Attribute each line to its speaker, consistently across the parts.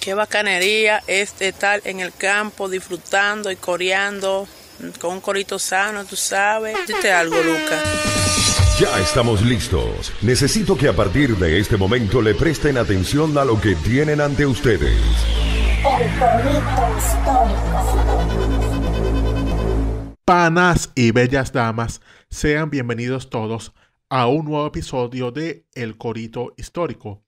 Speaker 1: Qué bacanería este estar en el campo disfrutando y coreando con un corito sano, tú sabes. Dite algo, Lucas. Ya estamos listos. Necesito que a partir de este momento le presten atención a lo que tienen ante ustedes.
Speaker 2: Panas y bellas damas, sean bienvenidos todos a un nuevo episodio de El Corito Histórico,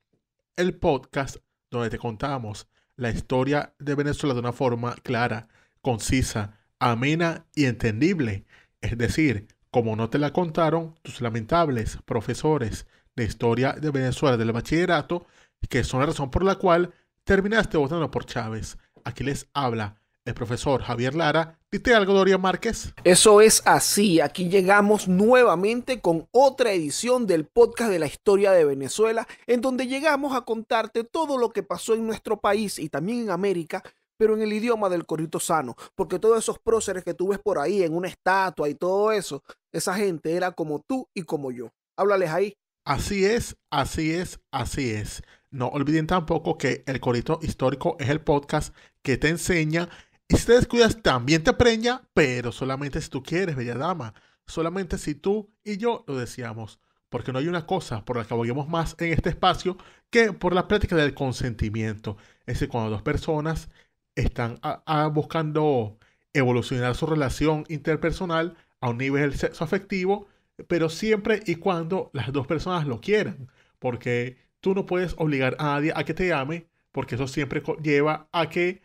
Speaker 2: el podcast donde te contamos la historia de Venezuela de una forma clara, concisa, amena y entendible. Es decir, como no te la contaron tus lamentables profesores de historia de Venezuela del bachillerato, que son la razón por la cual terminaste votando por Chávez. Aquí les habla el profesor Javier Lara, ¿diste algo, Doria
Speaker 1: Márquez? Eso es así. Aquí llegamos nuevamente con otra edición del podcast de la historia de Venezuela, en donde llegamos a contarte todo lo que pasó en nuestro país y también en América pero en el idioma del Corito sano, porque todos esos próceres que tú ves por ahí en una estatua y todo eso, esa gente era como tú y como yo. Háblales ahí.
Speaker 2: Así es, así es, así es. No olviden tampoco que El Corito Histórico es el podcast que te enseña y si te descuidas, también te preña, pero solamente si tú quieres, bella dama. Solamente si tú y yo lo deseamos. Porque no hay una cosa por la que aboguemos más en este espacio que por la práctica del consentimiento. Es decir, cuando dos personas están ah, ah, buscando evolucionar su relación interpersonal a un nivel sexo afectivo, pero siempre y cuando las dos personas lo quieran. Porque tú no puedes obligar a nadie a que te ame, porque eso siempre lleva a que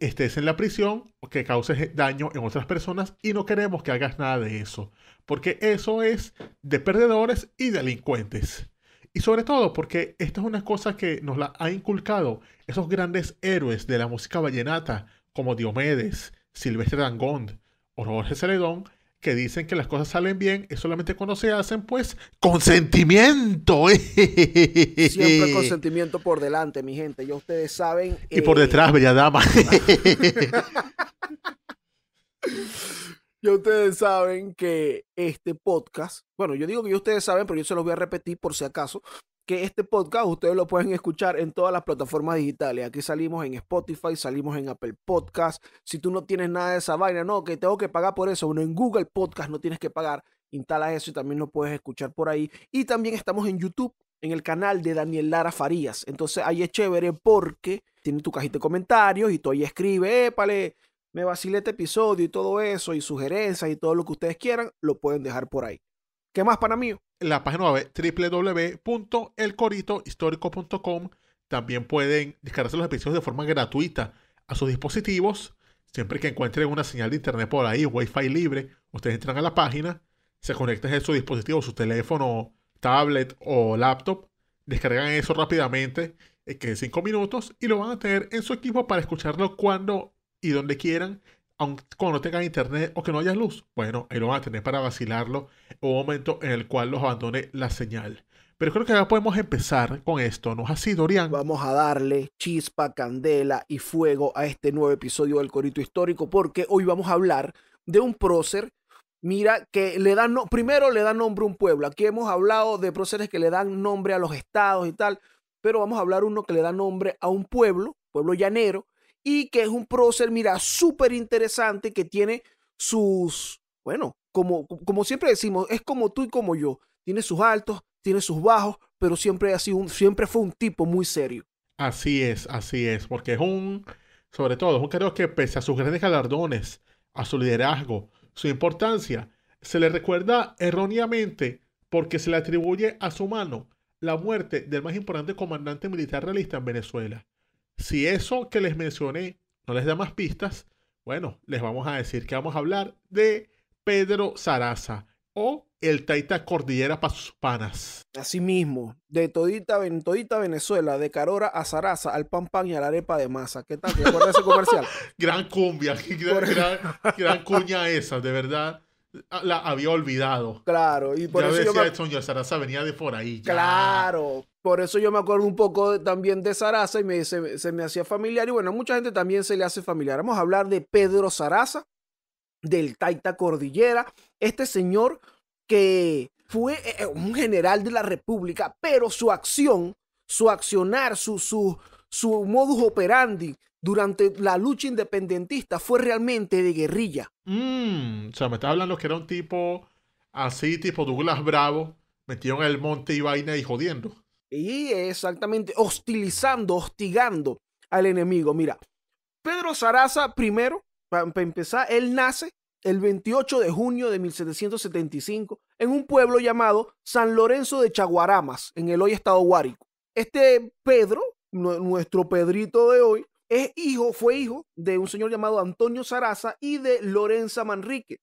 Speaker 2: estés en la prisión o que causes daño en otras personas y no queremos que hagas nada de eso, porque eso es de perdedores y delincuentes. Y sobre todo porque esta es una cosa que nos la ha inculcado esos grandes héroes de la música vallenata como Diomedes, Silvestre Dangond o Jorge Celedón, que dicen que las cosas salen bien es solamente cuando se hacen, pues, consentimiento. Siempre
Speaker 1: consentimiento por delante, mi gente. Ya ustedes saben. Y por eh, detrás, bella dama. ya ustedes saben que este podcast, bueno, yo digo que ustedes saben, pero yo se los voy a repetir por si acaso que este podcast ustedes lo pueden escuchar en todas las plataformas digitales. Aquí salimos en Spotify, salimos en Apple Podcast. Si tú no tienes nada de esa vaina, no, que tengo que pagar por eso. uno en Google Podcast no tienes que pagar. Instala eso y también lo puedes escuchar por ahí. Y también estamos en YouTube, en el canal de Daniel Lara Farías. Entonces ahí es chévere porque tiene tu cajita de comentarios y tú ahí escribes, épale, me vacilé este episodio y todo eso, y sugerencias y todo lo que ustedes quieran, lo pueden dejar por ahí. ¿Qué más para mí? la página web
Speaker 2: www.elcoritohistórico.com. También pueden descargarse los episodios de forma gratuita a sus dispositivos. Siempre que encuentren una señal de internet por ahí, wifi libre, ustedes entran a la página, se conectan a su dispositivo, su teléfono, tablet o laptop, descargan eso rápidamente, que en 5 minutos, y lo van a tener en su equipo para escucharlo cuando y donde quieran aunque cuando no tengan internet o que no haya luz, bueno, ahí lo van a tener para vacilarlo un momento en el cual los abandone la señal.
Speaker 1: Pero creo que ya podemos empezar con esto, ¿no es así, Dorian? Vamos a darle chispa, candela y fuego a este nuevo episodio del Corito Histórico, porque hoy vamos a hablar de un prócer. Mira, que le dan, no, primero le da nombre a un pueblo. Aquí hemos hablado de próceres que le dan nombre a los estados y tal, pero vamos a hablar uno que le da nombre a un pueblo, pueblo llanero, y que es un prócer, mira, súper interesante que tiene sus, bueno, como, como siempre decimos, es como tú y como yo, tiene sus altos, tiene sus bajos, pero siempre, ha sido siempre fue un tipo muy serio.
Speaker 2: Así es, así es, porque es un, sobre todo, es un creo que pese a sus grandes galardones, a su liderazgo, su importancia, se le recuerda erróneamente porque se le atribuye a su mano la muerte del más importante comandante militar realista en Venezuela, si eso que les mencioné no les da más pistas, bueno, les vamos a decir que vamos a hablar de Pedro Saraza o el Taita Cordillera para sus panas.
Speaker 1: Así mismo, de todita, todita, Venezuela, de Carora a Sarasa, al pan pan y a la arepa de masa. ¿Qué tal? ¿Te acuerdas ese comercial?
Speaker 2: gran cumbia, gran cuña esa, de verdad. Ah, la había olvidado. Claro, y por eso. yo me... venía de
Speaker 1: por ahí. Claro, por eso yo me acuerdo un poco también de Sarasa y se, me hacía familiar. Y bueno, a mucha gente también se le hace familiar. Vamos a hablar de Pedro Sarasa, del Taita Cordillera. Este señor que fue eh, eh, un general de la República, pero su acción, su accionar, su, su, su modus operandi durante la lucha independentista fue realmente de guerrilla. Mm,
Speaker 2: o sea, me está hablando que era un tipo así, tipo Douglas Bravo, metido en el monte
Speaker 1: y vaina y jodiendo. Y exactamente, hostilizando, hostigando al enemigo. Mira, Pedro Saraza, primero, para empezar, él nace el 28 de junio de 1775 en un pueblo llamado San Lorenzo de Chaguaramas, en el hoy estado Guárico. Este Pedro, nuestro Pedrito de hoy, es hijo, fue hijo de un señor llamado Antonio Saraza y de Lorenza Manrique.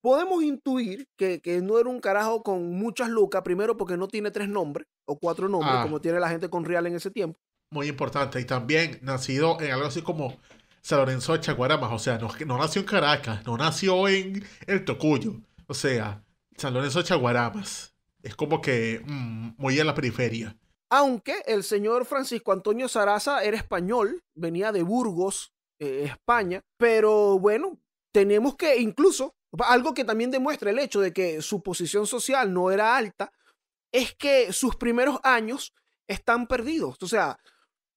Speaker 1: Podemos intuir que, no era un carajo con muchas lucas, primero porque no tiene tres nombres o cuatro nombres, ah. como tiene la gente con Real en ese tiempo.
Speaker 2: Muy importante. Y también nacido en algo así como San Lorenzo de Chaguaramas. O sea, no, no nació en Caracas, no nació en el Tocuyo. O sea, San Lorenzo de Chaguaramas. Es como que mm, muy en la periferia.
Speaker 1: Aunque el señor Francisco Antonio Saraza era español, venía de Burgos, eh, España, pero bueno, tenemos que incluso, algo que también demuestra el hecho de que su posición social no era alta, es que sus primeros años están perdidos. O sea,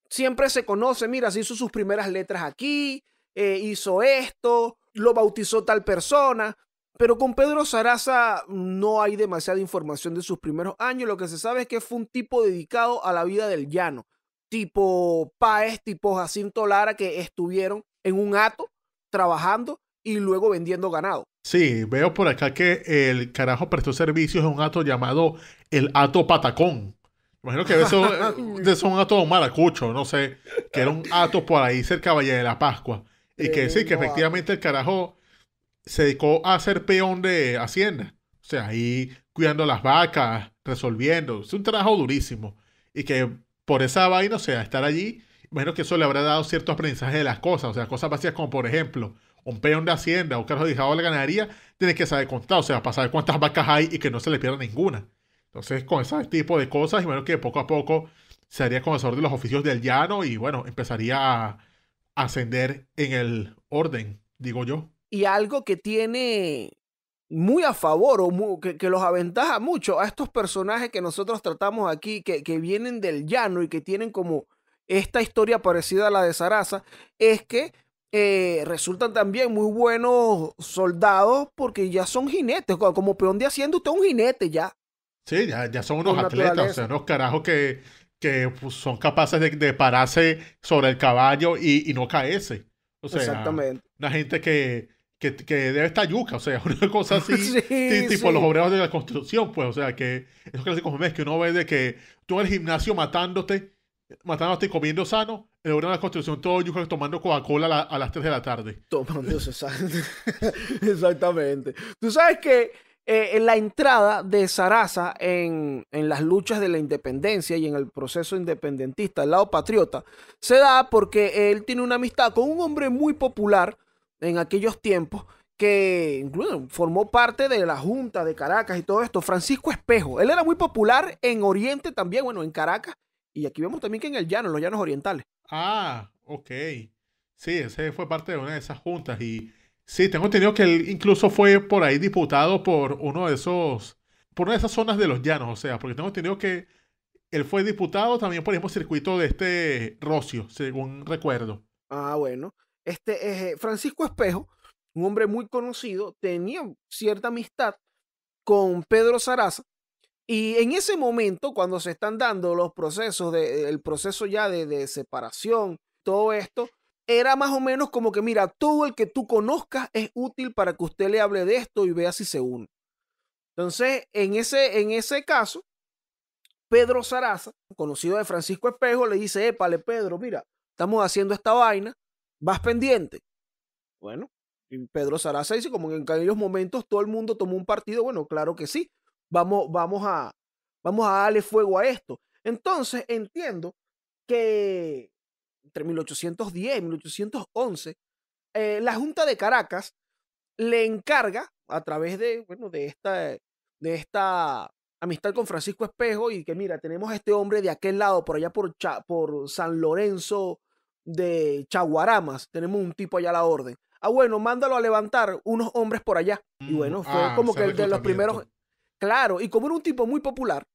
Speaker 1: siempre se conoce, mira, se hizo sus primeras letras aquí, eh, hizo esto, lo bautizó tal persona, pero con Pedro Saraza no hay demasiada información de sus primeros años. Lo que se sabe es que fue un tipo dedicado a la vida del llano, tipo Paez, tipo Jacinto Lara, que estuvieron en un hato trabajando y luego vendiendo ganado.
Speaker 2: Sí, veo por acá que el carajo prestó servicios en un ato llamado el ato patacón. Imagino que eso, es eh, un hato maracucho, no sé, que era un hato por ahí cerca de Valle de la Pascua. Y que sí, que efectivamente el carajo se dedicó a ser peón de Hacienda. O sea, ahí cuidando las vacas, resolviendo. Es un trabajo durísimo. Y que por esa vaina, o sea, estar allí, imagino que eso le habrá dado cierto aprendizaje de las cosas. O sea, cosas básicas como, por ejemplo, un peón de Hacienda, un carro de de la ganadería, tiene que saber contar, o sea, para saber cuántas vacas hay y que no se le pierda ninguna. Entonces, con ese tipo de cosas, imagino que poco a poco se haría conocedor de los oficios del llano y, bueno, empezaría a ascender en el orden, digo yo
Speaker 1: y algo que tiene muy a favor o que, los aventaja mucho a estos personajes que nosotros tratamos aquí, que, vienen del llano y que tienen como esta historia parecida a la de Sarasa, es que eh, resultan también muy buenos soldados porque ya son jinetes, como peón de haciendo usted un jinete ya. Sí, ya,
Speaker 2: son unos atletas, o sea, unos carajos que, que pues, son capaces de, pararse sobre el caballo y, no caerse. Exactamente. una gente que, que, debe estar yuca, o sea, una cosa así, tipo los obreros de la construcción, pues, o sea, que esos es que uno ve de que tú en el gimnasio matándote, matándote y comiendo sano, el obrero de la construcción todo yuca tomando Coca-Cola a, las 3 de la tarde.
Speaker 1: exactamente. Tú sabes que eh, la entrada de Sarasa en, en las luchas de la independencia y en el proceso independentista, el lado patriota, se da porque él tiene una amistad con un hombre muy popular, en aquellos tiempos que incluso formó parte de la Junta de Caracas y todo esto, Francisco Espejo. Él era muy popular en Oriente también, bueno, en Caracas. Y aquí vemos también que en el llano, en los llanos orientales.
Speaker 2: Ah, ok. Sí, ese fue parte de una de esas juntas. Y sí, tengo entendido que él incluso fue por ahí diputado por uno de esos, por una de esas zonas de los llanos. O sea, porque tengo entendido que él fue diputado también por el circuito de este Rocio, según recuerdo.
Speaker 1: Ah, bueno. Este, eh, Francisco Espejo, un hombre muy conocido, tenía cierta amistad con Pedro Saraza. Y en ese momento, cuando se están dando los procesos, de, el proceso ya de, separación, todo esto, era más o menos como que, mira, todo el que tú conozcas es útil para que usted le hable de esto y vea si se une. Entonces, en ese, en ese caso, Pedro Saraza, conocido de Francisco Espejo, le dice, épale, Pedro, mira, estamos haciendo esta vaina, vas pendiente. Bueno, Pedro Saraza dice, como en aquellos momentos todo el mundo tomó un partido, bueno, claro que sí, vamos, vamos, a, vamos a darle fuego a esto. Entonces entiendo que entre 1810 y 1811, eh, la Junta de Caracas le encarga, a través de, bueno, de esta, de esta amistad con Francisco Espejo, y que mira, tenemos a este hombre de aquel lado, por allá por, por San Lorenzo, de Chaguaramas, tenemos un tipo allá a la orden. Ah, bueno, mándalo a levantar unos hombres por allá. y mm, bueno, fue ah, como que el de los primeros. Claro, y como era un tipo muy popular,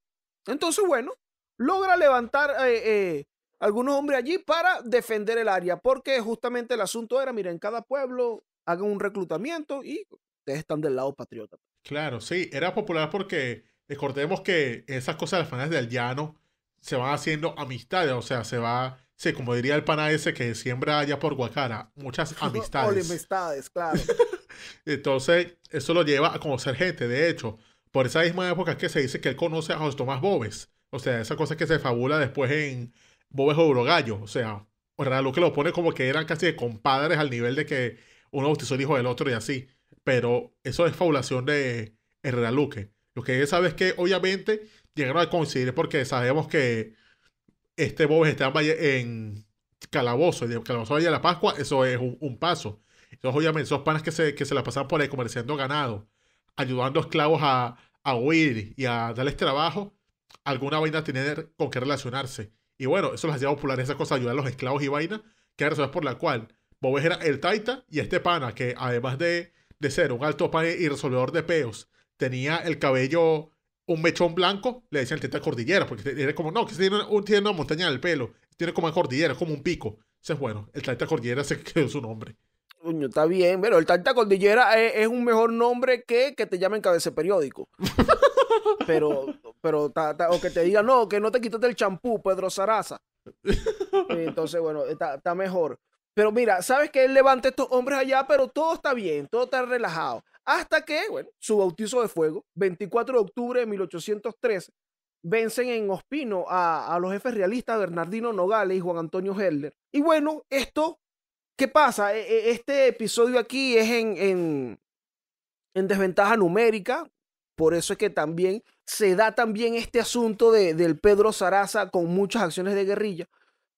Speaker 1: entonces, bueno, logra levantar eh, eh, algunos hombres allí para defender el área, porque justamente el asunto era, miren, en cada pueblo hagan un reclutamiento y ustedes están del lado patriota.
Speaker 2: Claro, sí, era popular porque recordemos que esas cosas de las familias del llano se van haciendo amistades, o sea, se va Sí, como diría el pana ese que siembra allá por Guacara, muchas amistades.
Speaker 1: amistades, claro.
Speaker 2: Entonces, eso lo lleva a conocer gente. De hecho, por esa misma época que se dice que él conoce a José Tomás Bobes. O sea, esa cosa que se fabula después en Bobes Urogallo. O sea, lo que lo pone como que eran casi de compadres al nivel de que uno bautizó el hijo del otro y así. Pero eso es fabulación de Herrera Luque. Lo que él sabe es que obviamente llegaron a coincidir porque sabemos que este Bobes estaba en Calabozo, de Calabozo Valle de la Pascua, eso es un, paso. Entonces, obviamente, esos panas que se, que se la pasaban por ahí comerciando ganado, ayudando a esclavos a, huir y a darles trabajo, alguna vaina tener con qué relacionarse. Y bueno, eso las hacía popular esa cosa, ayudar a los esclavos y vaina, que era razón por la cual Bobes era el Taita y este pana, que además de, ser un alto pan y resolvedor de peos, tenía el cabello un mechón blanco, le decían teta cordillera, porque era como, no, que este tiene una, montaña en el pelo, tiene como una cordillera, como un pico. es bueno, el teta cordillera se quedó su nombre.
Speaker 1: está bien, pero el Tanta Cordillera es, un mejor nombre que que te llamen cabeza periódico. pero, pero, o que te diga no, que no te quitas el champú, Pedro Saraza. Entonces, bueno, está mejor. Pero mira, sabes que él levanta a estos hombres allá, pero todo está bien, todo está relajado. Hasta que, bueno, su bautizo de fuego, 24 de octubre de 1813, vencen en Ospino a, los jefes realistas Bernardino Nogales y Juan Antonio Helder. Y bueno, esto, ¿qué pasa? E, e, este episodio aquí es en, desventaja numérica, por eso es que también se da también este asunto de, del Pedro Saraza con muchas acciones de guerrilla.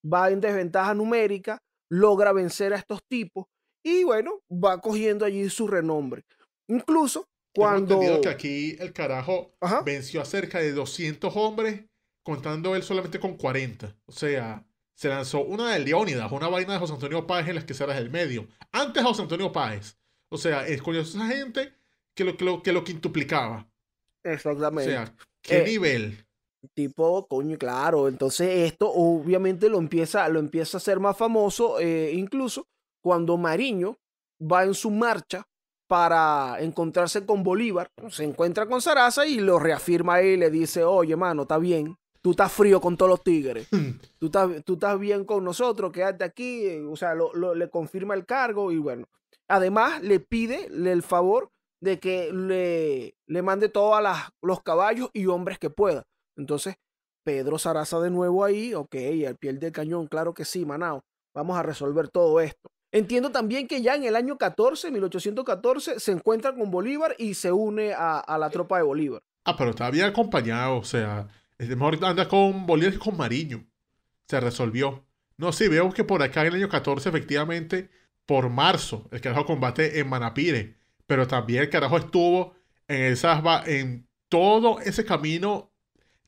Speaker 1: Va en desventaja numérica, logra vencer a estos tipos y bueno, va cogiendo allí su renombre. Incluso cuando... entendido que aquí el carajo venció
Speaker 2: a cerca de 200 hombres, contando él solamente con 40. O sea, se lanzó una de Leónidas, una vaina de José Antonio Páez en las que se del medio. Antes José Antonio Páez. O sea, escogió a esa gente que lo, que lo, quintuplicaba.
Speaker 1: Exactamente. O sea, ¿qué eh, nivel? Tipo, coño, claro. Entonces esto obviamente lo empieza, lo empieza a ser más famoso, eh, incluso cuando Mariño va en su marcha para encontrarse con Bolívar, se encuentra con Sarasa y lo reafirma ahí, le dice, oye, mano, está bien, tú estás frío con todos los tigres, tú estás, tú estás bien con nosotros, quédate aquí, eh, o sea, lo, le confirma el cargo y bueno. Además, le pide el favor de que le, le mande todos los caballos y hombres que pueda. Entonces, Pedro Saraza de nuevo ahí, ok, al pie del cañón, claro que sí, Manao, vamos a resolver todo esto. Entiendo también que ya en el año 14, 1814, se encuentra con Bolívar y se une a, la tropa de Bolívar.
Speaker 2: Ah, pero está bien acompañado, o sea, es mejor anda con Bolívar que con Mariño. Se resolvió. No, sí, veo que por acá en el año 14, efectivamente, por marzo, el carajo combate en Manapire, pero también el carajo estuvo en, el esas, en todo ese camino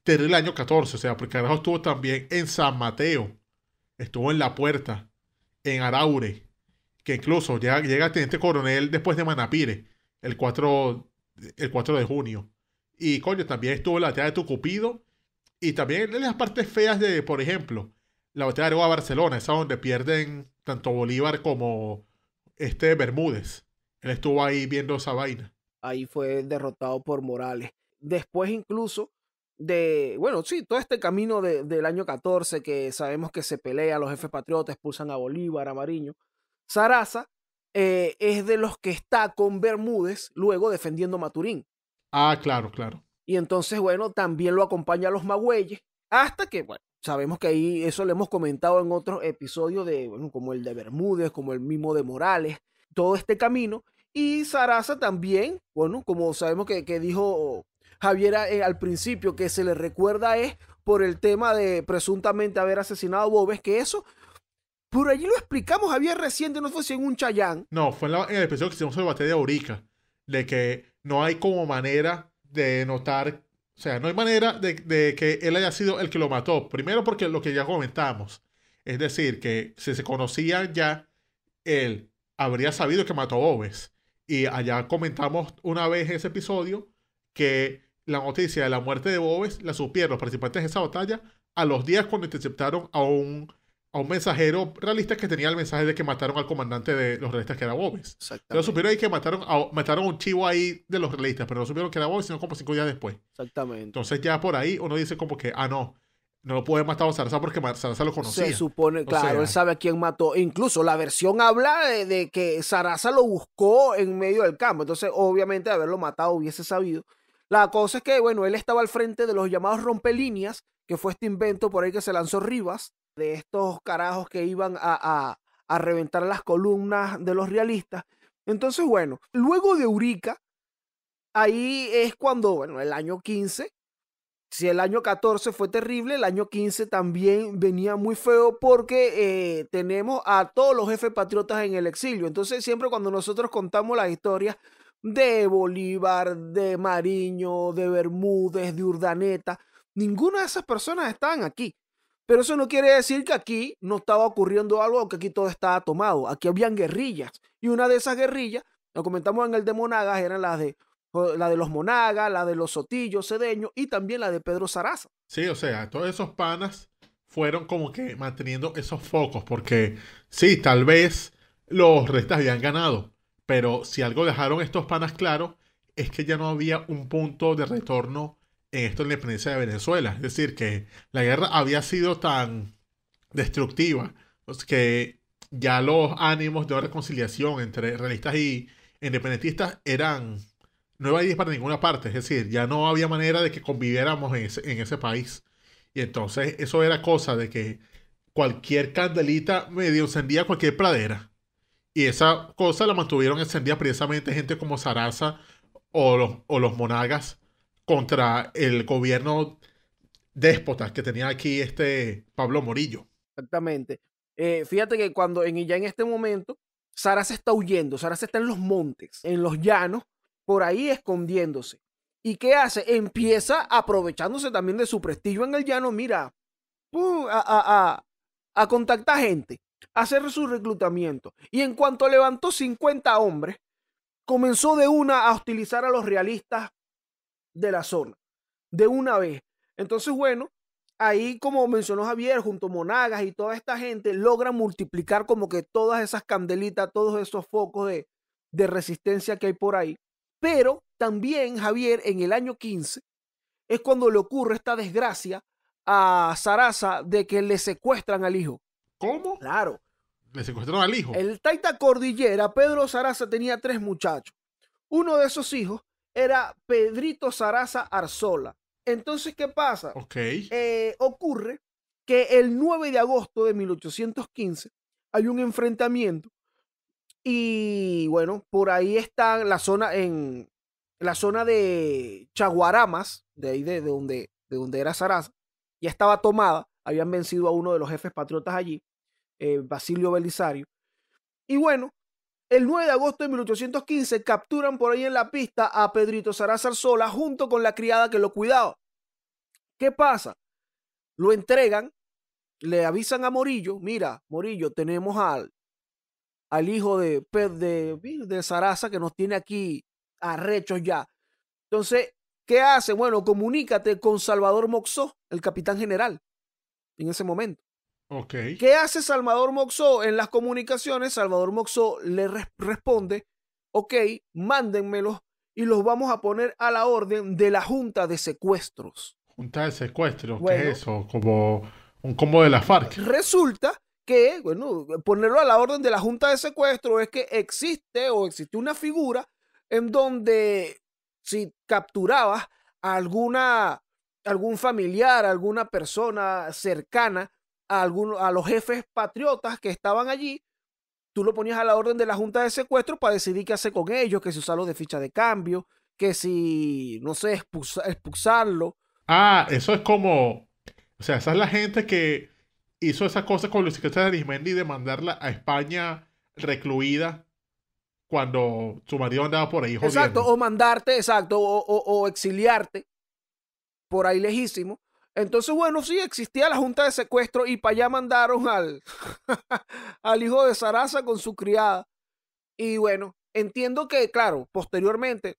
Speaker 2: terrible el año 14, o sea, porque carajo estuvo también en San Mateo, estuvo en La Puerta, en Araure, que incluso ya llega teniente coronel después de Manapire, el 4, el de junio. Y coño, también estuvo en la batalla de Tucupido y también en las partes feas de, por ejemplo, la batalla de Barcelona, esa donde pierden tanto Bolívar como
Speaker 1: este Bermúdez. Él estuvo ahí viendo esa vaina. Ahí fue derrotado por Morales. Después incluso de, bueno, sí, todo este camino del año 14 que sabemos que se pelea, los jefes patriotas expulsan a Bolívar, a Mariño, Saraza eh, es de los que está con Bermúdez luego defendiendo Maturín. Ah, claro, claro. Y entonces, bueno, también lo acompaña a los Magüeyes, hasta que, bueno, sabemos que ahí eso le hemos comentado en otros episodios de, bueno, como el de Bermúdez, como el mismo de Morales, todo este camino. Y Saraza también, bueno, como sabemos que, que dijo Javier eh, al principio que se le recuerda es por el tema de presuntamente haber asesinado a Bobes, que eso por allí lo explicamos, Javier, reciente, no fue si en un Chayán.
Speaker 2: No, fue en, el episodio que hicimos sobre el de Aurica, de que no hay como manera de notar, o sea, no hay manera de, que él haya sido el que lo mató. Primero porque lo que ya comentamos, es decir, que si se conocía ya, él habría sabido que mató a Bobes. Y allá comentamos una vez en ese episodio que la noticia de la muerte de Boves la supieron los participantes de esa batalla a los días cuando interceptaron a un, a un mensajero realista que tenía el mensaje de que mataron al comandante de los realistas, que era Boves. Pero supieron ahí que mataron a, mataron un chivo ahí de los realistas, pero no supieron que era Boves, sino como cinco días después. Exactamente. Entonces ya por ahí uno dice como que, ah, no, no lo puede matar a Saraza porque Sarasa lo conocía. Se supone, claro, él
Speaker 1: sabe a quién mató. Incluso la versión habla de, que Sarasa lo buscó en medio del campo. Entonces, obviamente, haberlo matado hubiese sabido la cosa es que, bueno, él estaba al frente de los llamados rompelíneas, que fue este invento por ahí que se lanzó Rivas, de estos carajos que iban a, a, reventar las columnas de los realistas. Entonces, bueno, luego de Eurica, ahí es cuando, bueno, el año 15, si el año 14 fue terrible, el año 15 también venía muy feo porque eh, tenemos a todos los jefes patriotas en el exilio. Entonces, siempre cuando nosotros contamos las historias, de Bolívar, de Mariño, de Bermúdez, de Urdaneta. Ninguna de esas personas estaban aquí. Pero eso no quiere decir que aquí no estaba ocurriendo algo, que aquí todo estaba tomado. Aquí habían guerrillas. Y una de esas guerrillas, lo comentamos en el de Monagas, eran las de, la de los Monagas, la de los Sotillos, Cedeño y también la de Pedro Saraza. Sí,
Speaker 2: o sea, todos esos panas fueron como que manteniendo esos focos, porque sí, tal vez los restas habían ganado, pero si algo dejaron estos panas claros es que ya no había un punto de retorno en esto de la independencia de Venezuela. Es decir, que la guerra había sido tan destructiva pues, que ya los ánimos de reconciliación entre realistas y independentistas eran no iba para ninguna parte. Es decir, ya no había manera de que conviviéramos en ese, en ese país. Y entonces eso era cosa de que cualquier candelita medio encendía cualquier pradera. Y esa cosa la mantuvieron encendida precisamente gente como Sarasa o los, los monagas contra el gobierno déspota que tenía aquí este Pablo Morillo.
Speaker 1: Exactamente. Eh, fíjate que cuando en, ya en este momento Sarasa está huyendo, Sarasa está en los montes, en los llanos, por ahí escondiéndose. ¿Y qué hace? Empieza aprovechándose también de su prestigio en el llano, mira, a, a, a, a contactar gente hacer su reclutamiento. Y en cuanto levantó 50 hombres, comenzó de una a hostilizar a los realistas de la zona, de una vez. Entonces, bueno, ahí como mencionó Javier, junto a Monagas y toda esta gente, logran multiplicar como que todas esas candelitas, todos esos focos de, resistencia que hay por ahí. Pero también Javier, en el año 15, es cuando le ocurre esta desgracia a Sarasa de que le secuestran al hijo. ¿Cómo? Claro. Le secuestraron al hijo. El Taita Cordillera, Pedro Saraza, tenía tres muchachos. Uno de esos hijos era Pedrito Saraza Arzola. Entonces, ¿qué pasa? Ok. Eh, ocurre que el 9 de agosto de 1815 hay un enfrentamiento y bueno, por ahí está la zona en la zona de Chaguaramas, de ahí de, donde, de donde era Saraza, ya estaba tomada, habían vencido a uno de los jefes patriotas allí. Eh, Basilio Belisario. Y bueno, el 9 de agosto de 1815 capturan por ahí en la pista a Pedrito Saraza Sola junto con la criada que lo cuidaba. ¿Qué pasa? Lo entregan, le avisan a Morillo, mira, Morillo, tenemos al, al hijo de, de, de que nos tiene aquí arrechos ya. Entonces, ¿qué hace? Bueno, comunícate con Salvador Moxó, el capitán general, en ese momento. ¿Qué hace Salvador Moxó en las comunicaciones? Salvador Moxó le responde, ok, mándenmelos y los vamos a poner a la orden de la Junta de Secuestros.
Speaker 2: Junta de Secuestros, ¿qué es eso? Como un combo de la FARC.
Speaker 1: Resulta que, bueno, ponerlo a la orden de la Junta de Secuestro es que existe o existe una figura en donde si capturabas a alguna, algún familiar, alguna persona cercana a, a los jefes patriotas que estaban allí, tú lo ponías a la orden de la Junta de Secuestro para decidir qué hacer con ellos, que si usarlos de ficha de cambio, que si, no sé, expulsarlo.
Speaker 2: Ah, eso es como, o sea, esa es la gente que hizo esas cosas con Luis de Arismendi de mandarla a España recluida cuando su marido andaba por ahí jodiendo. Exacto, o
Speaker 1: mandarte, exacto, o exiliarte por ahí lejísimo entonces, bueno, sí, existía la junta de secuestro y para allá mandaron al, al hijo de Saraza con su criada. Y bueno, entiendo que, claro, posteriormente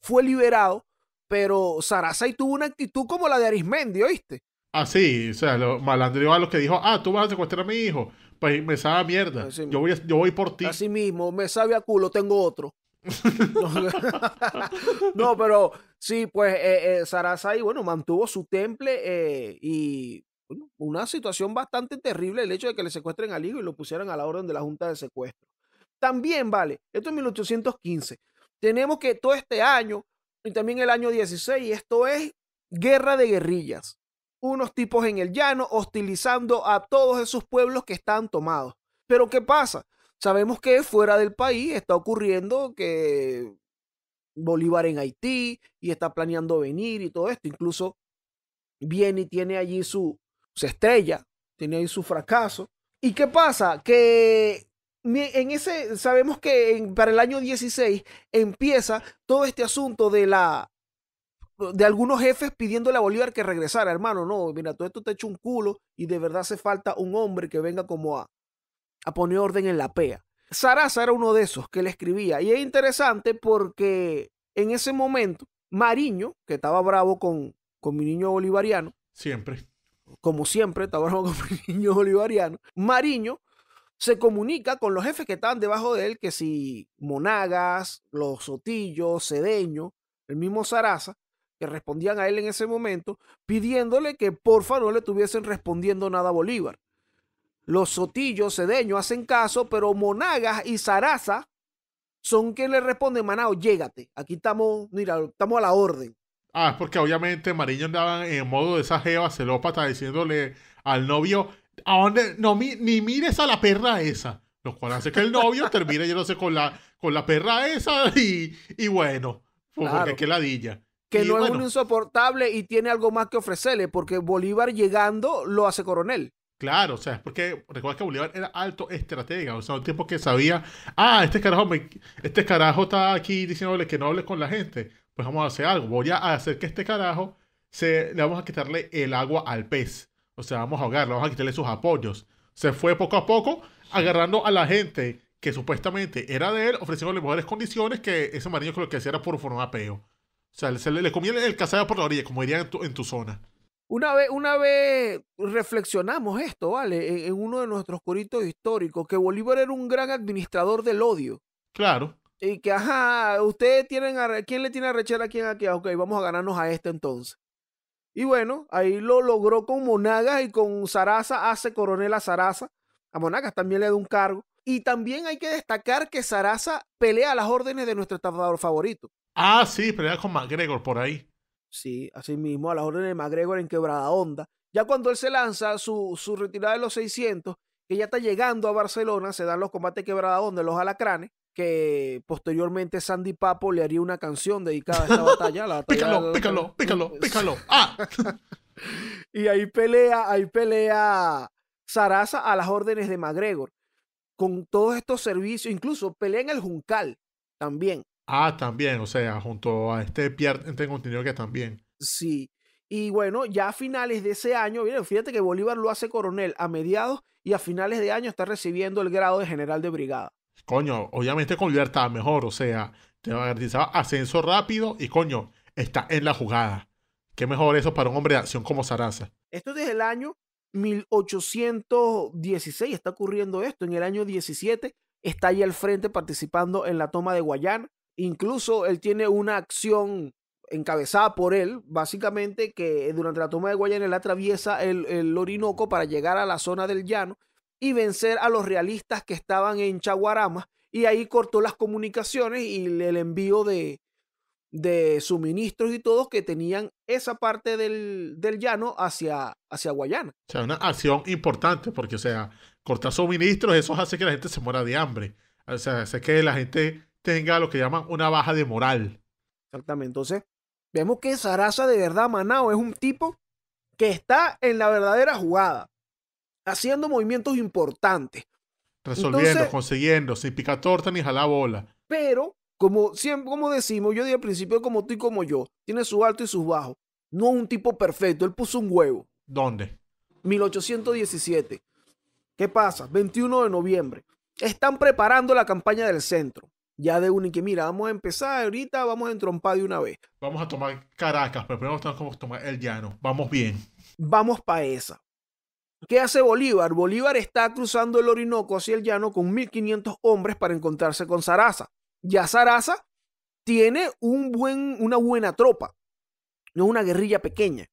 Speaker 1: fue liberado, pero y tuvo una actitud como la de Arismendi, ¿oíste?
Speaker 2: Ah, sí, o sea, lo malandrió a los que dijo, ah, tú vas a secuestrar a mi hijo. Pues me sabe a
Speaker 1: mierda. yo voy, yo voy por ti. Así mismo, me sabe a culo, tengo otro. no, pero sí, pues eh, eh bueno, mantuvo su temple eh, y una situación bastante terrible el hecho de que le secuestren al hijo y lo pusieran a la orden de la Junta de Secuestro. También, vale, esto es 1815. Tenemos que todo este año y también el año 16, esto es guerra de guerrillas. Unos tipos en el llano hostilizando a todos esos pueblos que están tomados. Pero ¿qué pasa? Sabemos que fuera del país está ocurriendo que Bolívar en Haití y está planeando venir y todo esto. Incluso viene y tiene allí su, estrella, tiene ahí su fracaso. ¿Y qué pasa? Que en ese, sabemos que para el año 16 empieza todo este asunto de la de algunos jefes pidiéndole a Bolívar que regresara, hermano, no, mira, todo esto te hecho un culo y de verdad hace falta un hombre que venga como a, a poner orden en la pea. Sarasa era uno de esos que le escribía. Y es interesante porque en ese momento, Mariño, que estaba bravo con, con mi niño bolivariano. Siempre. Como siempre, estaba bravo con mi niño bolivariano. Mariño se comunica con los jefes que estaban debajo de él, que si Monagas, los Sotillos, Cedeño, el mismo Sarasa, que respondían a él en ese momento, pidiéndole que porfa no le estuviesen respondiendo nada a Bolívar. Los sotillos cedeño hacen caso, pero Monagas y Sarasa son quienes le responden, Manao, llégate. Aquí estamos, mira, estamos a la orden.
Speaker 2: Ah, es porque obviamente Mariño andaba en modo de esa jeva celópata diciéndole al novio, a no, ni mires a la perra esa. Lo cual hace que el novio termine, yo no sé, con la, con la perra esa y, bueno, claro. porque qué ladilla. Que no es un
Speaker 1: insoportable y tiene algo más que ofrecerle, porque Bolívar llegando lo hace coronel.
Speaker 2: Claro, o sea, porque recuerda que Bolívar era alto estratega, o sea, un tiempo que sabía, ah, este carajo, me, este carajo está aquí diciéndole que no hable con la gente, pues vamos a hacer algo, voy a hacer que este carajo se, le vamos a quitarle el agua al pez, o sea, vamos a ahogarlo, vamos a quitarle sus apoyos. Se fue poco a poco agarrando a la gente que supuestamente era de él, ofreciéndole mejores condiciones que ese marido que lo que hacía era por forma apeo. O sea, se le, comía el cazado por la orilla, como dirían en tu zona.
Speaker 1: Una vez, una vez reflexionamos esto, ¿vale? E-, en, uno de nuestros coritos históricos, que Bolívar era un gran administrador del odio. Claro. Y que, ajá, ustedes tienen, a, ¿quién le tiene a rechazar a quién aquí? Ok, vamos a ganarnos a este entonces. Y bueno, ahí lo logró con Monagas y con Sarasa, hace coronel a Sarasa. A Monagas también le da un cargo. Y también hay que destacar que Sarasa pelea a las órdenes de nuestro estafador favorito. Ah, sí, pelea con McGregor por ahí. Sí, así mismo, a las órdenes de McGregor en Quebrada Onda. Ya cuando él se lanza su, su retirada de los 600, que ya está llegando a Barcelona, se dan los combates Quebrada Onda, los alacranes, que posteriormente Sandy Papo le haría una canción dedicada a esta batalla. pícalo, pícalo, pícalo, pícalo, ¡Ah! y ahí pelea, ahí pelea Sarasa a las órdenes de McGregor. Con todos estos servicios, incluso pelea en el Juncal también.
Speaker 2: Ah, también, o sea, junto a este Pierre entre contenido que también.
Speaker 1: Sí. Y bueno, ya a finales de ese año, fíjate que Bolívar lo hace coronel a mediados y a finales de año está recibiendo el grado de general de brigada.
Speaker 2: Coño, obviamente con libertad mejor, o sea, te garantizaba ascenso rápido y coño, está en la jugada. Qué mejor eso para un hombre de acción como Saraza.
Speaker 1: Esto es desde el año 1816, está ocurriendo esto. En el año 17 está ahí al frente participando en la toma de Guayana. Incluso él tiene una acción encabezada por él, básicamente que durante la toma de Guayana él atraviesa el, Orinoco para llegar a la zona del llano y vencer a los realistas que estaban en Chaguarama y ahí cortó las comunicaciones y el envío de, de suministros y todos que tenían esa parte del, llano hacia, hacia Guayana.
Speaker 2: O sea, una acción importante porque, o sea, cortar suministros, eso hace que la gente se muera de hambre. O sea, hace que la gente tenga lo que llaman una baja de moral.
Speaker 1: Exactamente. Entonces, vemos que Sarasa de verdad, Manao, es un tipo que está en la verdadera jugada, haciendo movimientos importantes. Resolviendo,
Speaker 2: consiguiendo, sin pica torta ni jalar bola.
Speaker 1: Pero, como siempre, como decimos, yo dije al principio, como tú y como yo, tiene su alto y sus bajos. No es un tipo perfecto, él puso un huevo. ¿Dónde? 1817. ¿Qué pasa? 21 de noviembre. Están preparando la campaña del centro ya de un y que mira, vamos a empezar ahorita, vamos a entrompar de una vez. Vamos a tomar Caracas, pero pues, primero vamos a tomar el llano. Vamos bien. Vamos para esa. ¿Qué hace Bolívar? Bolívar está cruzando el Orinoco hacia el llano con 1500 hombres para encontrarse con Sarasa. Ya Sarasa tiene un buen, una buena tropa, no una guerrilla pequeña.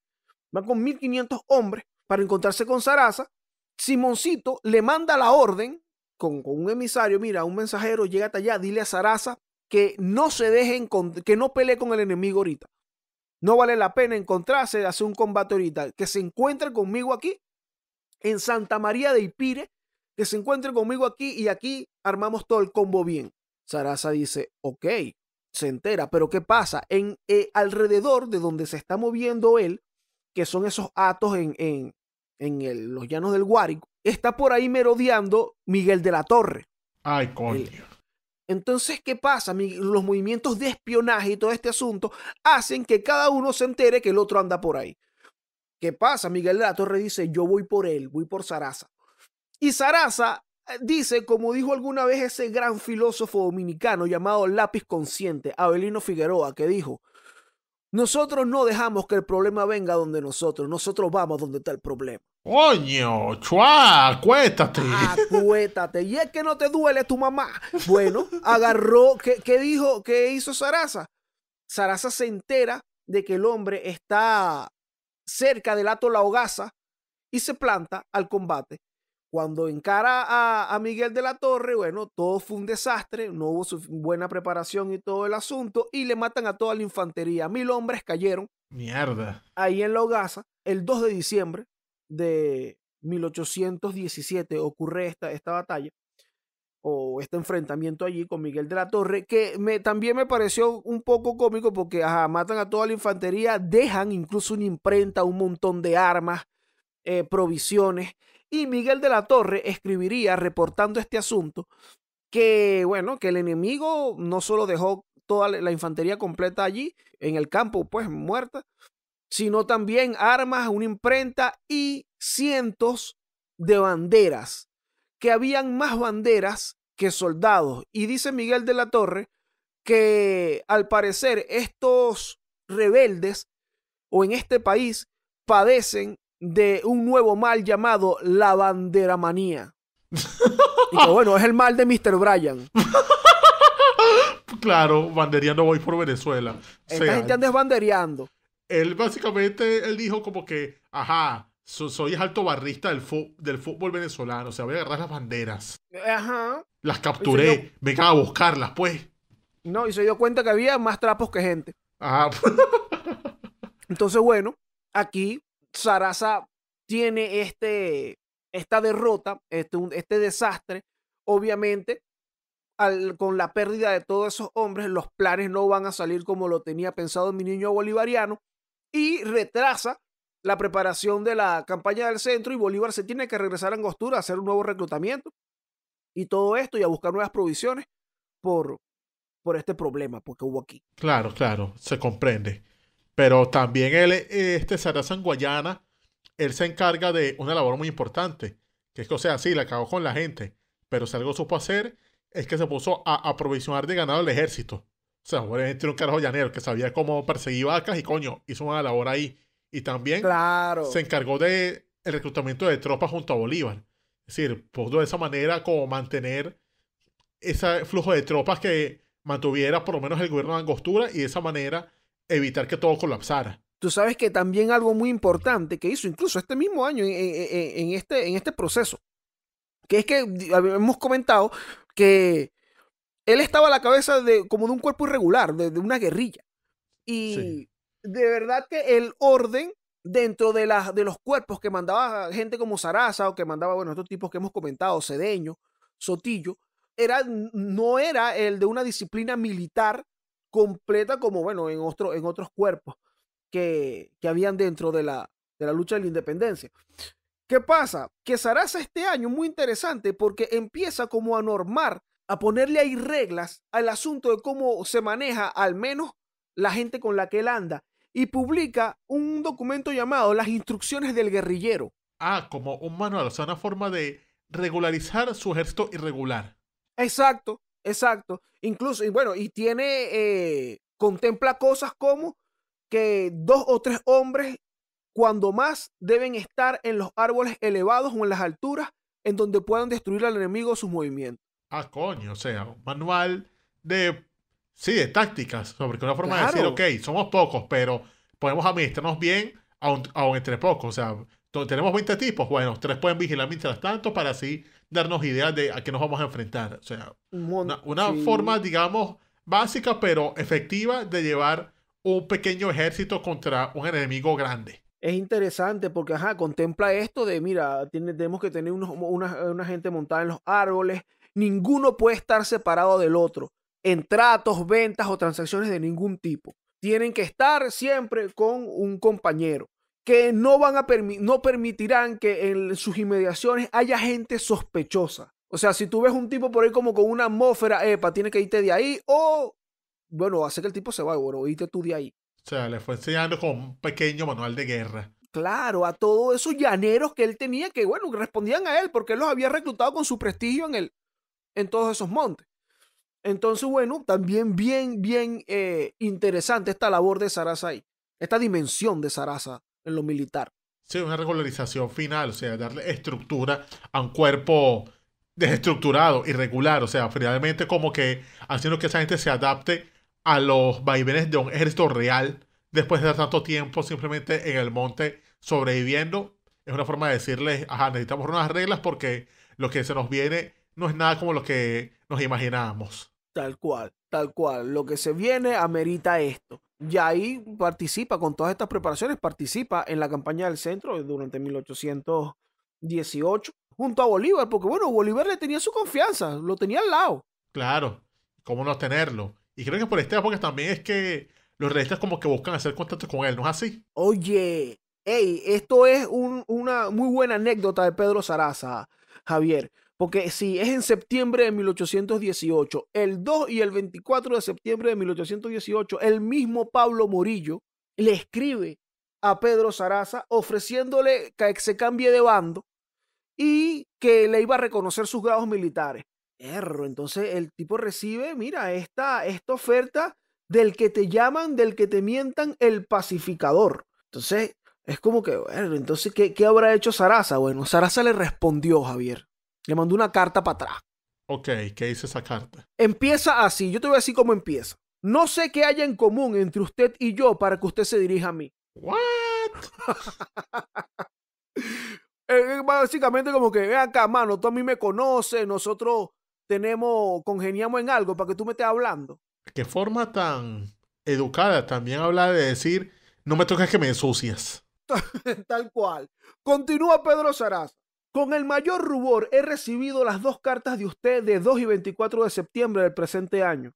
Speaker 1: Va con 1500 hombres para encontrarse con Sarasa. Simoncito le manda la orden con, un emisario, mira, un mensajero, llega hasta allá, dile a Sarasa que no se dejen, que no pelee con el enemigo ahorita. No vale la pena encontrarse, hacer un combate ahorita. Que se encuentren conmigo aquí, en Santa María de Ipire, que se encuentre conmigo aquí y aquí armamos todo el combo bien. Sarasa dice, ok, se entera, pero ¿qué pasa? En eh, alrededor de donde se está moviendo él, que son esos atos en, en, en los llanos del Guárico, está por ahí merodeando Miguel de la Torre. Ay, coño. entonces, ¿qué pasa? Los movimientos de espionaje y todo este asunto hacen que cada uno se entere que el otro anda por ahí. ¿Qué pasa? Miguel de la Torre dice, yo voy por él, voy por Sarasa. Y Sarasa eh, dice, como dijo alguna vez ese gran filósofo dominicano llamado Lápiz Consciente, Abelino Figueroa, que dijo, nosotros no dejamos que el problema venga donde nosotros, nosotros vamos donde está el problema.
Speaker 2: Coño, chua, acuéstate.
Speaker 1: Acuéstate. Y es que no te duele tu mamá. Bueno, agarró, ¿qué, dijo? ¿Qué hizo Sarasa? Sarasa se entera de que el hombre está cerca del Ato hogaza y se planta al combate. Cuando encara a, Miguel de la Torre, bueno, todo fue un desastre, no hubo buena preparación y todo el asunto, y le matan a toda la infantería. Mil hombres cayeron.
Speaker 2: Mierda.
Speaker 1: Ahí en La Hogaza, el 2 de diciembre de 1817 ocurre esta, esta batalla o este enfrentamiento allí con Miguel de la Torre, que me, también me pareció un poco cómico porque matan a toda la infantería, dejan incluso una imprenta, un montón de armas, eh, provisiones, y Miguel de la Torre escribiría reportando este asunto que, bueno, que el enemigo no solo dejó toda la infantería completa allí, en el campo, pues muerta, sino también armas, una imprenta y cientos de banderas, que habían más banderas que soldados. Y dice Miguel de la Torre que al parecer estos rebeldes o en este país padecen de un nuevo mal llamado la banderamanía. y bueno, es el mal de Mr. Bryan.
Speaker 2: claro, bandería no voy por Venezuela. Esta gente anda
Speaker 1: desbandereando.
Speaker 2: Él básicamente, él dijo como que, ajá, soy alto barrista del, del fútbol venezolano, o sea, voy a agarrar las banderas.
Speaker 1: Ajá. Las capturé, venga a buscarlas, pues. No, y se dio cuenta que había más trapos que gente. Ajá. Ah. Entonces, bueno, aquí Sarasa tiene este, esta derrota, este, este desastre, obviamente con la pérdida de todos esos hombres, los planes no van a salir como lo tenía pensado mi niño bolivariano y retrasa la preparación de la campaña del centro y Bolívar se tiene que regresar a Angostura a hacer un nuevo reclutamiento y todo esto y a buscar nuevas provisiones por, por este problema porque pues, hubo aquí.
Speaker 2: Claro, claro, se comprende. Pero también él,
Speaker 1: este Sarrazán Guayana,
Speaker 2: él se encarga de una labor muy importante, que es que, o sea, sí, la cagó con la gente, pero si algo supo hacer es que se puso a aprovisionar de ganado el ejército. O sea, por este era un carajo llanero que sabía cómo perseguir vacas y coño, hizo una labor ahí. Y también se encargó de el reclutamiento de tropas junto a Bolívar. Es decir, pudo de esa manera como mantener ese flujo de tropas que mantuviera por lo menos el gobierno de Angostura y de esa
Speaker 1: manera evitar que todo colapsara. Tú sabes que también algo muy importante que hizo incluso este mismo año en, este, en este proceso, que es que hemos comentado que él estaba a la cabeza de, como de un cuerpo irregular, de, una guerrilla. Y de verdad que el orden dentro de, las de los cuerpos que mandaba gente como Sarasa o que mandaba, bueno, estos tipos que hemos comentado, Cedeño, Sotillo, era, no era el de una disciplina militar completa como, bueno, en, en otros cuerpos que, habían dentro de la, lucha de la independencia. ¿Qué pasa? Que Sarasa este año muy interesante porque empieza como a normar, a ponerle ahí reglas al asunto de cómo se maneja al menos la gente con la que él anda y publica un documento llamado Las instrucciones del guerrillero.
Speaker 2: Ah, como un manual, o sea, una forma de regularizar su ejército irregular.
Speaker 1: Exacto, Exacto. Incluso, y bueno, y tiene, eh, contempla cosas como que dos o tres hombres, cuando más, deben estar en los árboles elevados o en las alturas, en donde puedan destruir al enemigo sus movimientos. Ah,
Speaker 2: coño, o sea, un manual de, sí, de tácticas, sobre una forma de decir, ok, somos pocos, pero podemos administrarnos bien aun, entre pocos, o sea, tenemos 20 tipos, bueno, tres pueden vigilar mientras tanto para así darnos idea de a qué nos vamos a
Speaker 1: enfrentar. O sea,
Speaker 2: una, forma, digamos, básica pero efectiva de llevar un pequeño ejército contra un enemigo grande.
Speaker 1: Es interesante porque, ajá, contempla esto de, mira, tenemos que tener una gente montada en los árboles, ninguno puede estar separado del otro en tratos, ventas o transacciones de ningún tipo. Tienen que estar siempre con un compañero que no, van a no permitirán que en sus inmediaciones haya gente sospechosa. O sea, si tú ves un tipo por ahí como con una atmósfera, epa, tiene que irte de ahí o, bueno, hace que el tipo se vaya, bueno, irte tú de ahí.
Speaker 2: O sea, le fue enseñando con un pequeño manual de guerra.
Speaker 1: Claro, a todos esos llaneros que él tenía que, bueno, respondían a él porque él los había reclutado con su prestigio en, el, en todos esos montes. Entonces, bueno, también bien, bien eh, interesante esta labor de Sarasa ahí, esta dimensión de Sarasa en lo militar. Sí, una
Speaker 2: regularización final, o sea, darle estructura a un cuerpo desestructurado, irregular, o sea, finalmente como que haciendo que esa gente se adapte a los vaivenes de un ejército real después de tanto tiempo simplemente en el monte sobreviviendo. Es una forma de decirles, ajá, necesitamos unas reglas porque lo que se nos viene no es nada como lo que nos imaginábamos.
Speaker 1: Tal cual, tal cual. Lo que se viene amerita esto. Y ahí participa con todas estas preparaciones, participa en la campaña del centro durante 1818 junto a Bolívar, porque bueno, Bolívar le tenía su confianza, lo tenía al lado. Claro, cómo no tenerlo. Y creo que por lado, porque también es que
Speaker 2: los realistas como que buscan hacer contacto con él, ¿no es así?
Speaker 1: Oye, hey, esto es una muy buena anécdota de Pedro Saraza, Javier. Porque si es en septiembre de 1818, el 2 y el 24 de septiembre de 1818, el mismo Pablo Morillo le escribe a Pedro Saraza ofreciéndole que se cambie de bando y que le iba a reconocer sus grados militares. Erro, entonces el tipo recibe, mira, esta, esta oferta del que te llaman, del que te mientan, el pacificador. Entonces, es como que, bueno, entonces, ¿qué, habrá hecho Saraza? Bueno, Saraza le respondió, Javier. Le mandó una carta para atrás.
Speaker 2: Ok, ¿qué dice esa carta?
Speaker 1: Empieza así, yo te voy a decir cómo empieza. No sé qué haya en común entre usted y yo para que usted se dirija a mí. ¿What? Básicamente como que, ve acá, mano, tú a mí me conoces, nosotros tenemos, congeniamos en algo para que tú me estés hablando.
Speaker 2: Qué forma tan educada también habla de decir, no me toques que me ensucias.
Speaker 1: Tal cual. Continúa Pedro Saraz. Con el mayor rubor he recibido las dos cartas de usted de 2 y 24 de septiembre del presente año,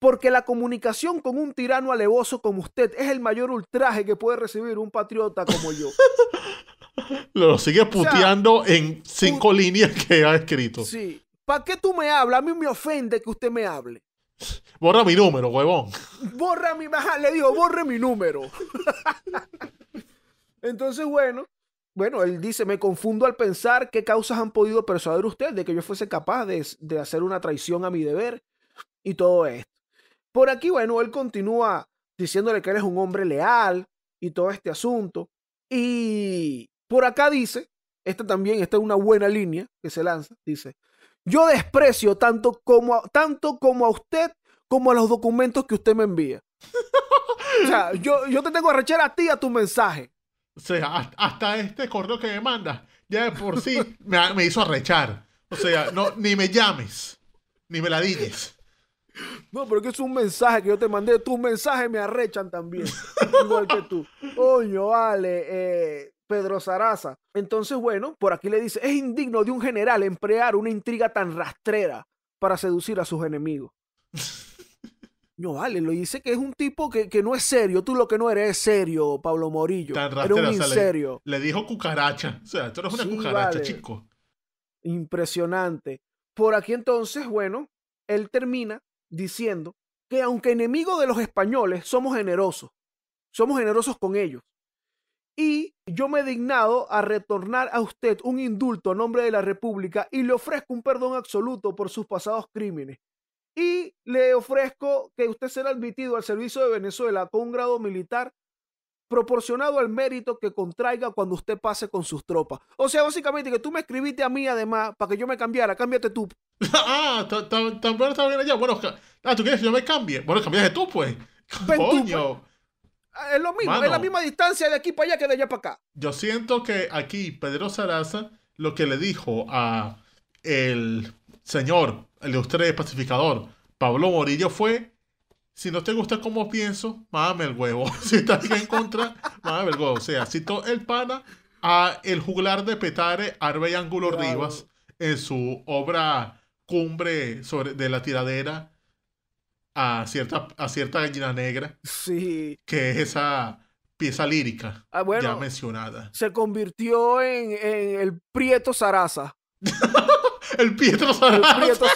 Speaker 1: porque la comunicación con un tirano alevoso como usted es el mayor ultraje que puede recibir un patriota como yo.
Speaker 2: Lo sigue puteando en cinco líneas que ha escrito.
Speaker 1: Sí. ¿Para qué tú me hablas? A mí me ofende que usted me hable.
Speaker 2: Borra mi número, huevón.
Speaker 1: Borra mi... le digo, borre mi número. Entonces, bueno, bueno, él dice, me confundo al pensar qué causas han podido persuadir usted de que yo fuese capaz de, hacer una traición a mi deber y todo esto. Por aquí, bueno, él continúa diciéndole que eres un hombre leal y todo este asunto. Y por acá dice, esta también, esta es una buena línea que se lanza, dice, yo desprecio tanto como tanto como a usted como a los documentos que usted me envía. o sea, yo, yo te tengo a rechar a ti a tu mensaje.
Speaker 2: O sea, hasta este correo que me manda, ya de por sí me, hizo arrechar. O sea, no, ni me llames, ni me la digas.
Speaker 1: No, pero que es un mensaje que yo te mandé. Tus mensajes me arrechan también. igual que tú. Oño, vale. Eh, Pedro Saraza. Entonces, bueno, por aquí le dice, es indigno de un general emplear una intriga tan rastrera para seducir a sus enemigos. No vale, lo dice que es un tipo que, no es serio. Tú lo que no eres es serio, Pablo Morillo. Era un
Speaker 2: Le, dijo cucaracha. O sea, tú eres una cucaracha, chico.
Speaker 1: Impresionante. Por aquí entonces, bueno, él termina diciendo que aunque enemigo de los españoles, somos generosos. Somos generosos con ellos. Y yo me he dignado a retornar a usted un indulto a nombre de la República y le ofrezco un perdón absoluto por sus pasados crímenes y le ofrezco que usted será admitido al servicio de Venezuela con un grado militar proporcionado al mérito que contraiga cuando usted pase con sus tropas. O sea, básicamente que tú me escribiste a mí además para que yo me cambiara, cámbiate tú. ah, también estaba bien allá. Bueno, ah, tú quieres que yo me cambie. Bueno, cambiaste tú pues. pues. Coño. Ah, es lo mismo, es la misma distancia de aquí para allá que de allá para acá.
Speaker 2: Yo siento que aquí Pedro Saraza lo que le dijo a el señor el ilustre pacificador Pablo Morillo fue, si no te gusta cómo pienso, mámame el huevo. si estás en contra, mámame el huevo. O sea, citó el pana a el juglar de Petare, Arbe Angulo Rivas, en su obra Cumbre sobre, de la tiradera a cierta, a cierta gallina negra. Sí. Que es esa pieza lírica ah, ya mencionada.
Speaker 1: Se convirtió en, el Prieto Sarasa. El Pietro Sarasa. El Pietro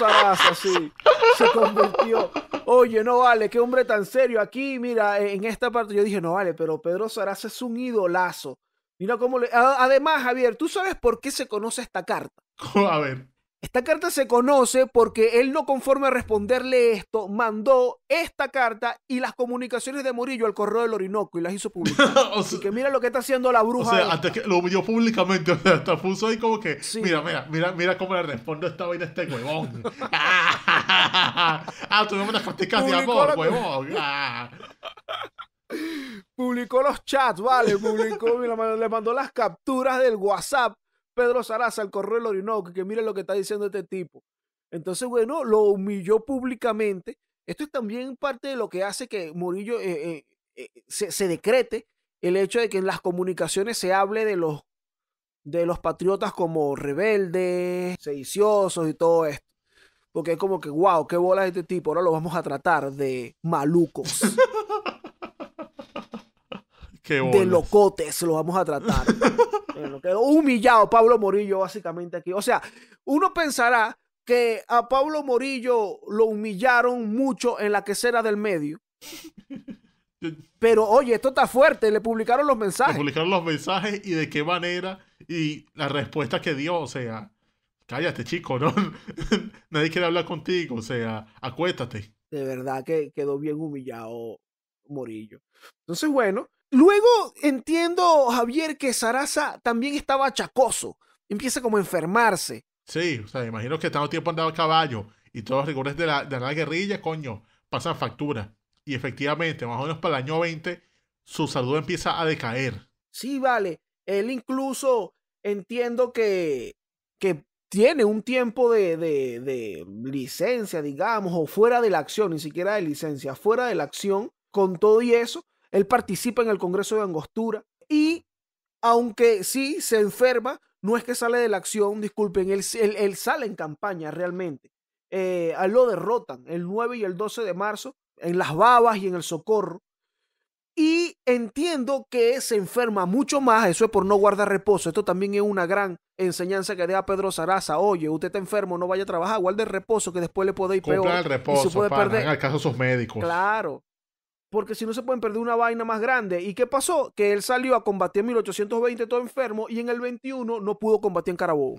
Speaker 1: sí. Se convirtió. Oye, no vale, qué hombre tan serio. Aquí, mira, en esta parte yo dije, no vale, pero Pedro Sarasa es un idolazo. Mira cómo le. Además, Javier, ¿tú sabes por qué se conoce esta carta? A ver. Esta carta se conoce porque él no conforme a responderle esto, mandó esta carta y las comunicaciones de Murillo al correo del Orinoco y las hizo públicas. o Así que mira lo que está haciendo la bruja. O sea, antes que lo humilló
Speaker 2: públicamente, o sea, hasta puso ahí como que, mira, mira, mira, mira cómo le respondo esta vaina a este huevón. ah,
Speaker 1: tuvimos no me de amor, huevón. Ah. Publicó los chats, vale, publicó, le mandó las capturas del WhatsApp Pedro Saraza al correo del Orinoco, que mire lo que está diciendo este tipo. Entonces, bueno, lo humilló públicamente. Esto es también parte de lo que hace que Murillo eh, eh, eh, se, decrete el hecho de que en las comunicaciones se hable de los, de los patriotas como rebeldes, sediciosos y todo esto. Porque es como que, wow, qué bola este tipo, ahora lo vamos a tratar de malucos. de locotes lo vamos a tratar. quedó humillado Pablo Morillo básicamente aquí. O sea, uno pensará que a Pablo Morillo lo humillaron mucho en la quesera del medio. Pero oye, esto está fuerte, le publicaron los mensajes. Le publicaron los mensajes y de qué manera
Speaker 2: y la respuesta que dio, o sea, cállate chico, ¿no? Nadie quiere hablar contigo, o sea, acuéstate.
Speaker 1: De verdad que quedó bien humillado Morillo. Entonces, bueno, Luego entiendo, Javier, que Sarasa también estaba achacoso. Empieza como a enfermarse.
Speaker 2: Sí, o sea, imagino que tanto tiempo andaba a caballo y todos los rigores de la, guerrilla, coño, pasan factura. Y efectivamente, más
Speaker 1: o menos para el año 20, su salud
Speaker 2: empieza a decaer.
Speaker 1: Sí, vale. Él incluso entiendo que, que tiene un tiempo de, de licencia, digamos, o fuera de la acción, ni siquiera de licencia, fuera de la acción, con todo y eso, él participa en el Congreso de Angostura y aunque sí se enferma, no es que sale de la acción, disculpen, él, sale en campaña realmente. Eh, a lo derrotan el 9 y el 12 de marzo en las babas y en el socorro. Y entiendo que se enferma mucho más, eso es por no guardar reposo. Esto también es una gran enseñanza que a Pedro Saraza. Oye, usted está enfermo, no vaya a trabajar, guarde reposo, que después le puede ir peor. reposo, y puede el
Speaker 2: caso sus médicos.
Speaker 1: Claro porque si no se pueden perder una vaina más grande. ¿Y qué pasó? Que él salió a combatir en 1820 todo enfermo y en el 21 no pudo combatir en Carabobo.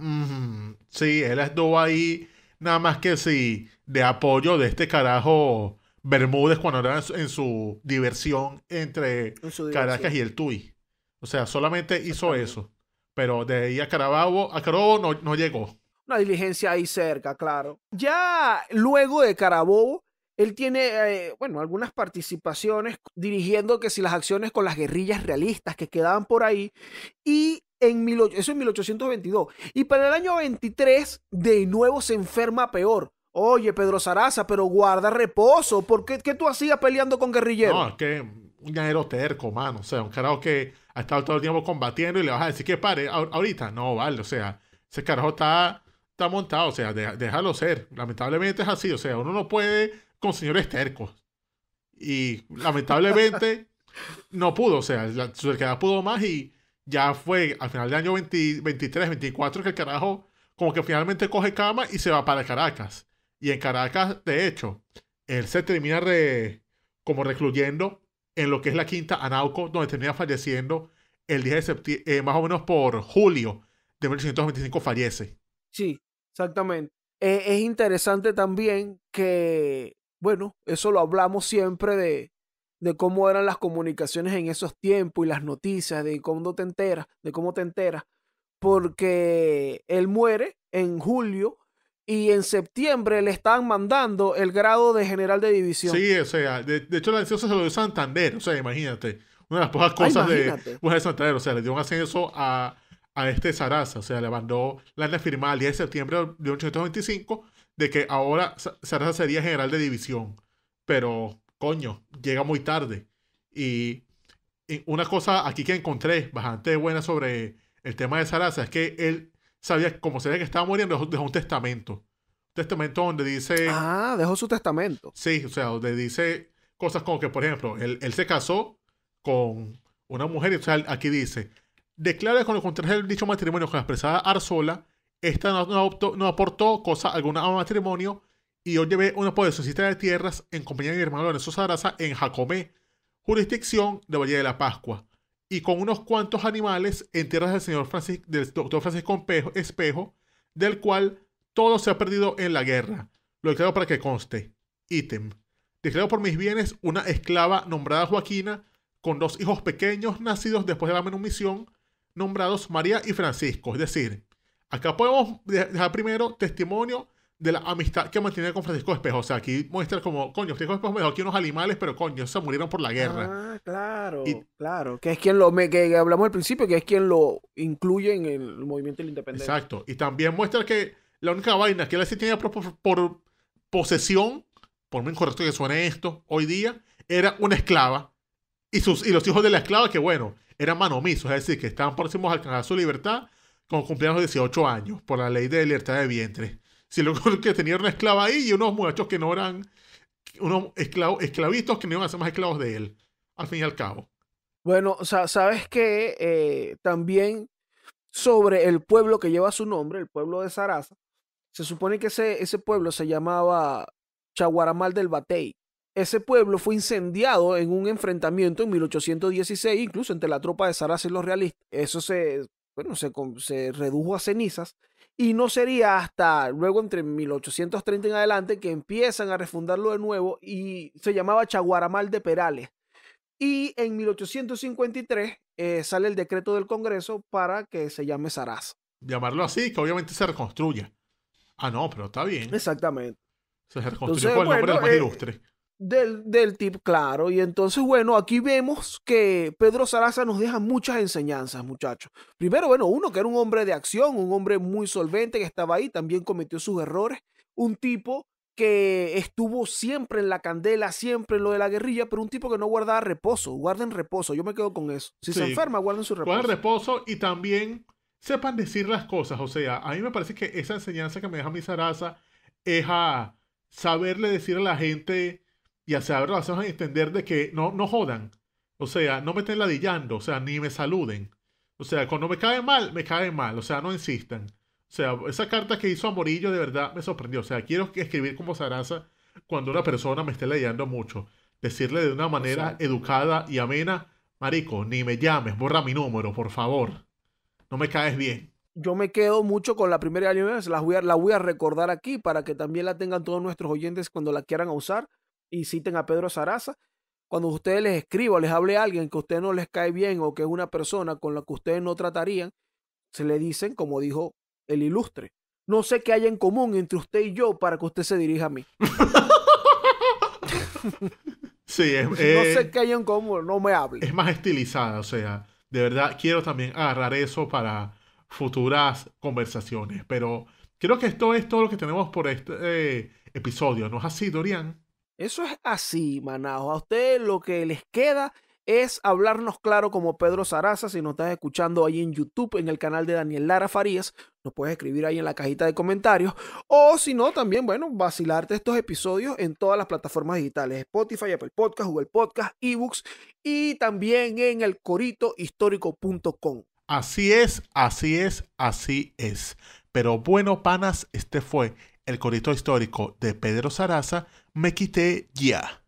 Speaker 2: sí, él estuvo ahí nada más que sí de apoyo de este carajo Bermúdez cuando era en su, diversión entre
Speaker 1: Caracas y el
Speaker 2: TUI O sea, solamente hizo eso. Pero de ahí a Carabobo, a Carabobo no, no llegó.
Speaker 1: Una diligencia ahí cerca, claro. Ya luego de Carabobo, él tiene, eh, bueno, algunas participaciones dirigiendo que si las acciones con las guerrillas realistas que quedaban por ahí. Y en eso en 1822. Y para el año 23, de nuevo se enferma peor. Oye, Pedro Saraza, pero guarda reposo. ¿Por qué, qué tú hacías peleando con guerrilleros? No, es
Speaker 2: que un guerrero terco, mano. O sea, un carajo que ha estado todo el tiempo combatiendo y le vas a decir que pare ahorita. No, vale. O sea, ese carajo está, está montado. O sea, déjalo ser. Lamentablemente es así. O sea, uno no puede con señores tercos. Y lamentablemente no pudo, o sea, su queda pudo más y ya fue al final del año 23, 24 que el carajo como que finalmente coge cama y se va para Caracas. Y en Caracas, de hecho, él se termina como recluyendo en lo que es la quinta Anauco, donde termina falleciendo el 10 de septiembre, eh, más o menos por julio de 1825 fallece.
Speaker 1: Sí, exactamente. Eh, es interesante también que bueno, eso lo hablamos siempre de, cómo eran las comunicaciones en esos tiempos y las noticias, de cómo te enteras, de cómo te enteras, porque él muere en julio y en septiembre le están mandando el grado de general de división.
Speaker 2: Sí, o sea, de, hecho la decisión se lo dio Santander, o sea, imagínate, una de las pocas ah, cosas pues, de, Santander, o sea, le dio un ascenso a, a este Sarasa, o sea, le mandó la firmada el 10 de septiembre de 1825 de que ahora Sarasa sería general de división, pero coño, llega muy tarde. Y, una cosa aquí que encontré bastante buena sobre el tema de Sarasa es que él sabía, como sabía que estaba muriendo, dejó un testamento. Un testamento donde dice... Ah, dejó su testamento. Sí, o sea, donde dice cosas como que, por ejemplo, él, se casó con una mujer, y o sea, aquí dice, declara con el contraje dicho matrimonio con la expresada Arzola esta no, aportó cosa alguna a matrimonio y yo llevé una poderosita de tierras en compañía de mi hermano Lorenzo Sarasa en Jacomé, jurisdicción de Valle de la Pascua, y con unos cuantos animales en tierras del señor del doctor Francisco Espejo, del cual todo se ha perdido en la guerra. Lo declaro para que conste. Ítem. Declaro por mis bienes una esclava nombrada Joaquina, con dos hijos pequeños nacidos después de la menumisión, nombrados María y Francisco, es decir, Acá podemos dejar primero testimonio de la amistad que mantiene con Francisco Espejo. O sea, aquí muestra como, coño, Francisco Espejo me dejó aquí unos animales, pero coño, se murieron por la guerra. Ah,
Speaker 1: claro, claro. Que es quien lo, que hablamos al principio, que es quien lo incluye en el movimiento de la independencia. Exacto.
Speaker 2: Y también muestra que la única vaina que él sí tenía por, posesión, por muy incorrecto que suene esto, hoy día, era una esclava. Y, sus, y los hijos de la esclava, que bueno, eran manomisos, es decir, que estaban próximos a alcanzar su libertad como cumplían los 18 años por la ley de libertad de vientre. Si lo que tenía una esclava ahí y unos muchachos que no eran, unos esclavos, que no iban a ser más esclavos de él, al fin y al cabo.
Speaker 1: Bueno, sabes que eh, también sobre el pueblo que lleva su nombre, el pueblo de Sarasa, se supone que ese, ese pueblo se llamaba Chaguaramal del Batey. Ese pueblo fue incendiado en un enfrentamiento en 1816, incluso entre la tropa de Sarasa y los realistas. Eso se bueno, se, se redujo a cenizas y no sería hasta luego entre 1830 en adelante que empiezan a refundarlo de nuevo y se llamaba Chaguaramal de Perales. Y en 1853 eh, sale el decreto del Congreso para que se llame Saraz.
Speaker 2: Llamarlo así, que obviamente se reconstruya. Ah, no, pero está bien. Exactamente. Se reconstruyó con el nombre más eh, ilustre
Speaker 1: del, del, tip, claro. Y entonces, bueno, aquí vemos que Pedro Saraza nos deja muchas enseñanzas, muchachos. Primero, bueno, uno que era un hombre de acción, un hombre muy solvente que estaba ahí, también cometió sus errores. Un tipo que estuvo siempre en la candela, siempre en lo de la guerrilla, pero un tipo que no guardaba reposo. Guarden reposo, yo me quedo con eso. Si se enferma, guarden su reposo. Guarden
Speaker 2: reposo y también sepan decir las cosas. O sea, a mí me parece que esa enseñanza que me deja mi Saraza es a saberle decir a la gente y a hacemos entender de que no, no jodan. O sea, no me estén ladillando, o sea, ni me saluden. O sea, cuando me cae mal, me cae mal, o sea, no insistan. O sea, esa carta que hizo Amorillo de verdad me sorprendió. O sea, quiero escribir como Sarasa cuando una persona me esté ladillando mucho. Decirle de una manera educada y amena, Marico, ni me llames, borra mi número, por favor. No me caes bien.
Speaker 1: Yo me quedo mucho con la primera y la voy, la voy a recordar aquí para que también la tengan todos nuestros oyentes cuando la quieran usar y citen a Pedro Saraza. Cuando ustedes les escriba les hable a alguien que a usted no les cae bien o que es una persona con la que ustedes no tratarían, se le dicen, como dijo el ilustre, no sé qué hay en común entre usted y yo para que usted se dirija a mí.
Speaker 2: sí, no sé qué
Speaker 1: hay en común, no me hable.
Speaker 2: Es más estilizada, o sea, de verdad quiero también agarrar eso para futuras conversaciones, pero creo que esto es todo lo que tenemos por este eh, episodio, ¿no es así, Dorian?
Speaker 1: Eso es así, Manajo. A ustedes lo que les queda es hablarnos claro como Pedro Saraza. Si nos estás escuchando ahí en YouTube, en el canal de Daniel Lara Farías, nos puedes escribir ahí en la cajita de comentarios. O si no, también, bueno, vacilarte estos episodios en todas las plataformas digitales: Spotify, Apple Podcast, Google Podcast, eBooks y también en el coritohistórico.com.
Speaker 2: Así es, así es, así es. Pero bueno, panas, este fue el corito histórico de Pedro Saraza, me quité ya.